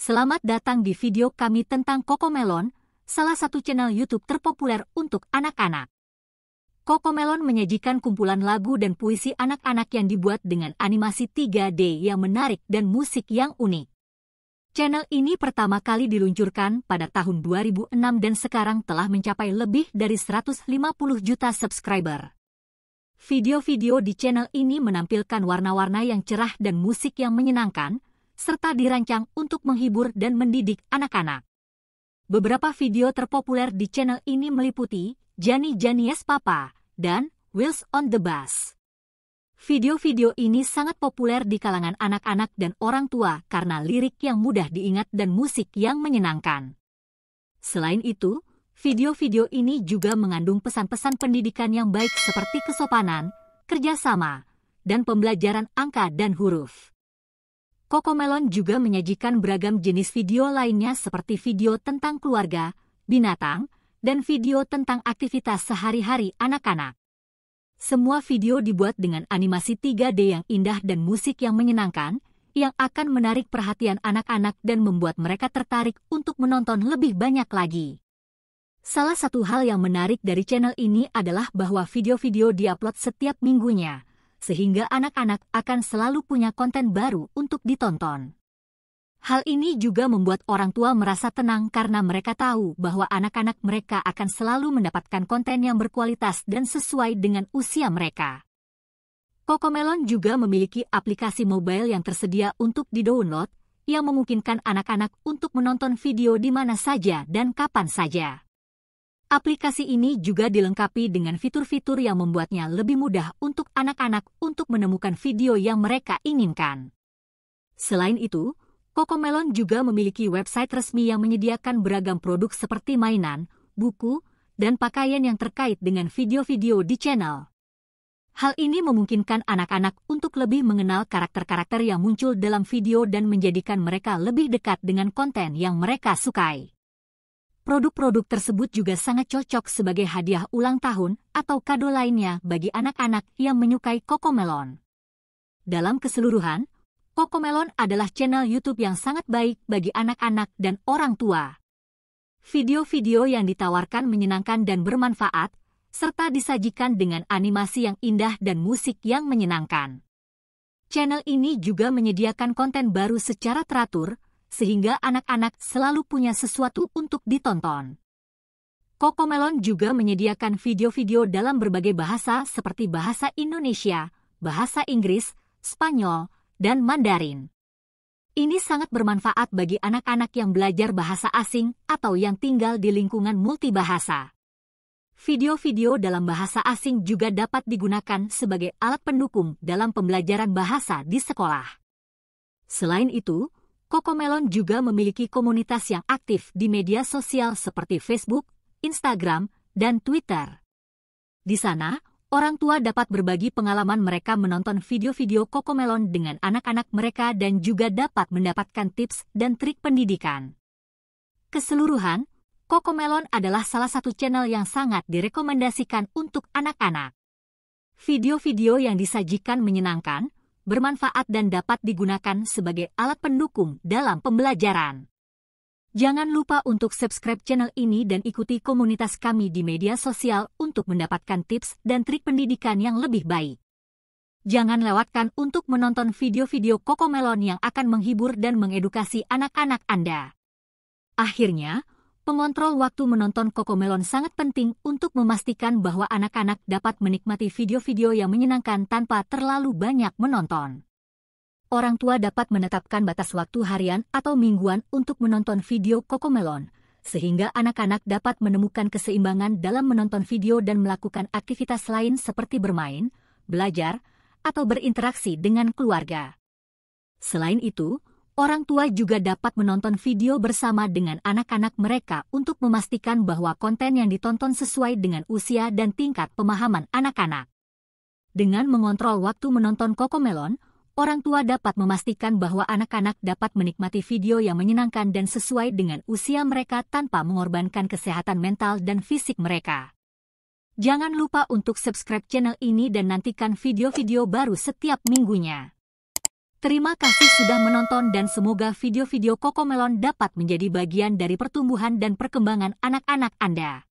Selamat datang di video kami tentang Koko Melon, salah satu channel YouTube terpopuler untuk anak-anak. Koko Melon menyajikan kumpulan lagu dan puisi anak-anak yang dibuat dengan animasi 3D yang menarik dan musik yang unik. Channel ini pertama kali diluncurkan pada tahun 2006 dan sekarang telah mencapai lebih dari 150 juta subscriber. Video-video di channel ini menampilkan warna-warna yang cerah dan musik yang menyenangkan, serta dirancang untuk menghibur dan mendidik anak-anak. Beberapa video terpopuler di channel ini meliputi Jani Janies Papa dan Wheels on the Bus. Video-video ini sangat populer di kalangan anak-anak dan orang tua karena lirik yang mudah diingat dan musik yang menyenangkan. Selain itu, video-video ini juga mengandung pesan-pesan pendidikan yang baik seperti kesopanan, kerjasama, dan pembelajaran angka dan huruf. Koko Melon juga menyajikan beragam jenis video lainnya seperti video tentang keluarga, binatang, dan video tentang aktivitas sehari-hari anak-anak. Semua video dibuat dengan animasi 3D yang indah dan musik yang menyenangkan, yang akan menarik perhatian anak-anak dan membuat mereka tertarik untuk menonton lebih banyak lagi. Salah satu hal yang menarik dari channel ini adalah bahwa video-video diupload setiap minggunya sehingga anak-anak akan selalu punya konten baru untuk ditonton. Hal ini juga membuat orang tua merasa tenang karena mereka tahu bahwa anak-anak mereka akan selalu mendapatkan konten yang berkualitas dan sesuai dengan usia mereka. Kokomelon juga memiliki aplikasi mobile yang tersedia untuk di download, yang memungkinkan anak-anak untuk menonton video di mana saja dan kapan saja. Aplikasi ini juga dilengkapi dengan fitur-fitur yang membuatnya lebih mudah untuk anak-anak untuk menemukan video yang mereka inginkan. Selain itu, Kokomelon juga memiliki website resmi yang menyediakan beragam produk seperti mainan, buku, dan pakaian yang terkait dengan video-video di channel. Hal ini memungkinkan anak-anak untuk lebih mengenal karakter-karakter yang muncul dalam video dan menjadikan mereka lebih dekat dengan konten yang mereka sukai. Produk-produk tersebut juga sangat cocok sebagai hadiah ulang tahun atau kado lainnya bagi anak-anak yang menyukai melon. Dalam keseluruhan, melon adalah channel YouTube yang sangat baik bagi anak-anak dan orang tua. Video-video yang ditawarkan menyenangkan dan bermanfaat, serta disajikan dengan animasi yang indah dan musik yang menyenangkan. Channel ini juga menyediakan konten baru secara teratur, sehingga anak-anak selalu punya sesuatu untuk ditonton. Kokomelon juga menyediakan video-video dalam berbagai bahasa seperti bahasa Indonesia, bahasa Inggris, Spanyol, dan Mandarin. Ini sangat bermanfaat bagi anak-anak yang belajar bahasa asing atau yang tinggal di lingkungan multibahasa. Video-video dalam bahasa asing juga dapat digunakan sebagai alat pendukung dalam pembelajaran bahasa di sekolah. Selain itu, Kokomelon juga memiliki komunitas yang aktif di media sosial seperti Facebook, Instagram, dan Twitter. Di sana, orang tua dapat berbagi pengalaman mereka menonton video-video Kokomelon dengan anak-anak mereka dan juga dapat mendapatkan tips dan trik pendidikan. Keseluruhan, Kokomelon adalah salah satu channel yang sangat direkomendasikan untuk anak-anak. Video-video yang disajikan menyenangkan, bermanfaat dan dapat digunakan sebagai alat pendukung dalam pembelajaran. Jangan lupa untuk subscribe channel ini dan ikuti komunitas kami di media sosial untuk mendapatkan tips dan trik pendidikan yang lebih baik. Jangan lewatkan untuk menonton video-video Kokomelon yang akan menghibur dan mengedukasi anak-anak Anda. Akhirnya, Pengontrol waktu menonton Kokomelon sangat penting untuk memastikan bahwa anak-anak dapat menikmati video-video yang menyenangkan tanpa terlalu banyak menonton. Orang tua dapat menetapkan batas waktu harian atau mingguan untuk menonton video Kokomelon, sehingga anak-anak dapat menemukan keseimbangan dalam menonton video dan melakukan aktivitas lain seperti bermain, belajar, atau berinteraksi dengan keluarga. Selain itu, orang tua juga dapat menonton video bersama dengan anak-anak mereka untuk memastikan bahwa konten yang ditonton sesuai dengan usia dan tingkat pemahaman anak-anak. Dengan mengontrol waktu menonton Kokomelon, orang tua dapat memastikan bahwa anak-anak dapat menikmati video yang menyenangkan dan sesuai dengan usia mereka tanpa mengorbankan kesehatan mental dan fisik mereka. Jangan lupa untuk subscribe channel ini dan nantikan video-video baru setiap minggunya. Terima kasih sudah menonton dan semoga video-video Kokomelon dapat menjadi bagian dari pertumbuhan dan perkembangan anak-anak Anda.